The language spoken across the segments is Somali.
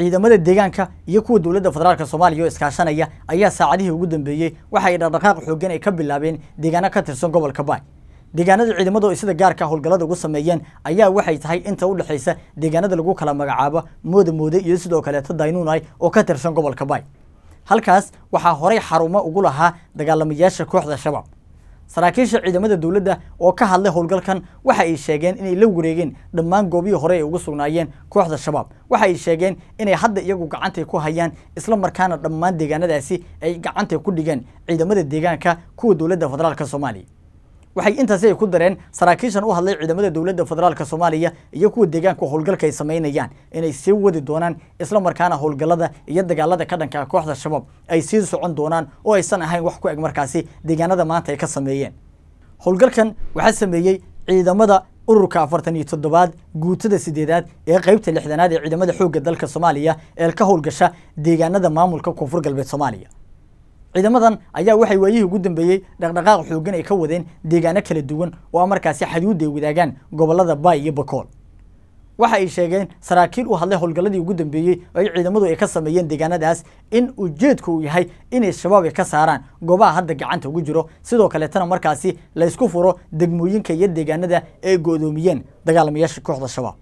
ciidamada deegaanka iyo kuwa dowladda federaalk soomaaliya oo iskaashanaya ayaa saacadihii ugu dambeeyey waxa ay dhaqdhaqaaq xooggan ay ka bilaabeen deegaano ka tirsan gobolka baay deegaanada ciidamadu ay sida gaarka howlgallada ugu sameeyeen ayaa waxay tahay inta u dhexaysa deegaanada lagu kala magacaabo mooda moode iyo sidoo kaleeto daynuunay oo ka tirsan gobolka baay halkaas waxaa horay xarumo ugu lahaa dagaalamayaasha kooxda shabaab saraakiisha ciidamada dowladda oo ka hadlay howlgalkan waxa ay sheegeen inay la wareegeen dhammaan goobihii hore ay ugu sugnaayeen kooxda shabaab waxa ay sheegeen inay hadda iyagu gacantay ku hayaan isla markaana dhammaan deegaanadaasi ay gacantay ku dhigeen ciidamada deegaanka kuwa dowladda federaalka soomaaliya waxay intaasi ay ku dareen saraakiishan u hadlay ciidamada dowladda federaalk soomaaliya iyo kuwa deegaanku howlgalka ay samaynayaan inay sii wadi doonaan isla markaana howlgallada iyo dagaalada ka dhanka kooxda shabaab ay sii socon doonaan oo aysan ahayn wax ku eg markaasi deegaanada maanta ay ka sameeyeen howlgalkan waxaa sameeyey ciidamada ururka afartan iyo toddobaad guutada sideedaad ee qaybta lixdanaad ee ciidamada xoogga dalka soomaaliya ee ka howlgasha deegaanada maamulka koonfur galbeed soomaaliya ciidamadan ayaa waxay waayihii ugu dambeeyey dhaqdhaqaaq xoogan ay ka wadeen deegaano kala duwan oo markaasi xadiuud ay wadaagaan gobollada baay iyo bakool waxa ay sheegeen saraakiil u hadlay howlgalladii ugu dambeeyey ay ciidamadu ay ka sameeyeen deegaanadaas in ujeedku uu yahay inay shabaab ay ka saaraan goobaha hadda gacanta ugu jiro sidoo kaleetana markaasi laysku furo degmooyinka iyo deegaanada ay go-doomiyeen dagaalamayaasha kooxda shabaab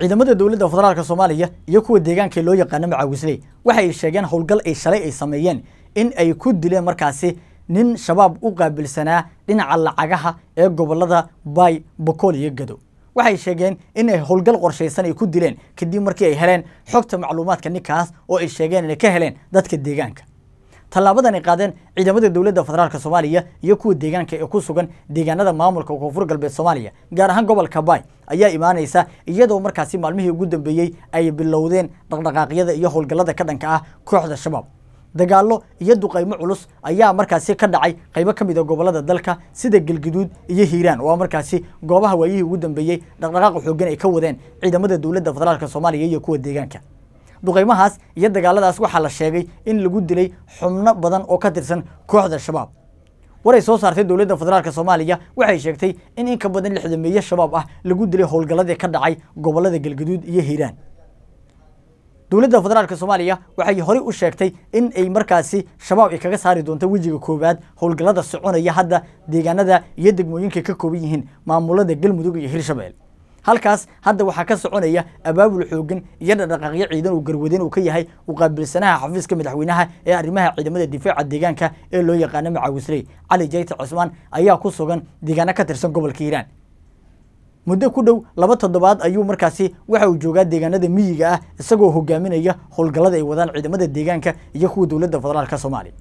ciidamada dowladda federaalk soomaaliya iyo kuwa deegaanka loo yaqaano macaawisley waxa ay sheegeen howlgal ay shalay ay sameeyeen in ay ku dileen markaasi nin shabaab u qaabilsanaa dhinaca lacagaha ee gobolada bay bokool iyo gado waxay sheegeen inay howlgal qorshaysan ay ku dileen kadib markii ay heleen xogta macluumaadka ninkaas oo ay sheegeen inay ka heleen dadka deegaanka tallaabadan ay qaadeen ciidamada dowladda federaalk soomaaliya iyo kuwa deegaanka ee ku sugan deegaanada maamulka koonfur galbeed soomaaliya gaar ahaan gobolka bay ayaa imaanaysa iyadoo markaasi maalmihii ugu dambeeyey ay bilowdeen dhaqdhaqaaqyada iyo howlgallada ka dhanka ah kooxda shabaab dagaallo iyo duqaymo culus ayaa markaasi ka dhacay qaybo ka mid a ah gobollada dalka sida galguduud iyo hiiraan oo markaasi goobaha waayihii ugu dambeeyey dhaqdhaqaaqa xooggan ay ka wadeen ciidamada dowladda federaalka soomaaliya iyo kuwa deegaanka duqaymahaas iyo dagaaladaas waxaa la sheegay in lagu dilay xubno badan oo ka tirsan kooxda shabaab war ay soo saartay dowladda federaalk soomaaliya waxay sheegtay in in ka badan lixdameeye shabaab ah lagu dilay howlgalladii ka dhacay gobollada galguduud iyo hiiraan dowladda federaalk soomaaliya waxay horey u sheegtay in ay markaasi shabaab ay kaga saari doonto wejiga koowaad howlgallada soconaya hadda deegaanada iyo degmooyinka ka kooban yihiin maamulada galmudug iyo hirshabeel halkaas hadda waxaa ka soconaya abaabul xooggan iyo dhadhaqaaqyo ciidan uu garwadeen uu ka yahay uqaabilsanaha xafiiska madaxweynaha ee arrimaha ciidamada difaaca deegaanka ee loo yaqaano macaawisley cali jayta cusmaan ayaa ku sugan deegaano ka tirsan gobolka iiraan muddo ku dhow laba toddobaad ayuu markaasi waxa uu joogaa deegaanada miyiga ah isagoo hogaaminaya howlgallada ay wadaan ciidamada deegaanka iyo kuwa dowladda federaalka soomaaliya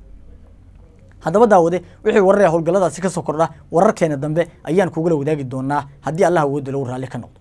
haddaba daawade wixii wararee howlgalladaasi ka soo kordha wararkeena dambe ayaan kugula wadaagi doonaa haddii allaha awooda lagu raalli ka noqdo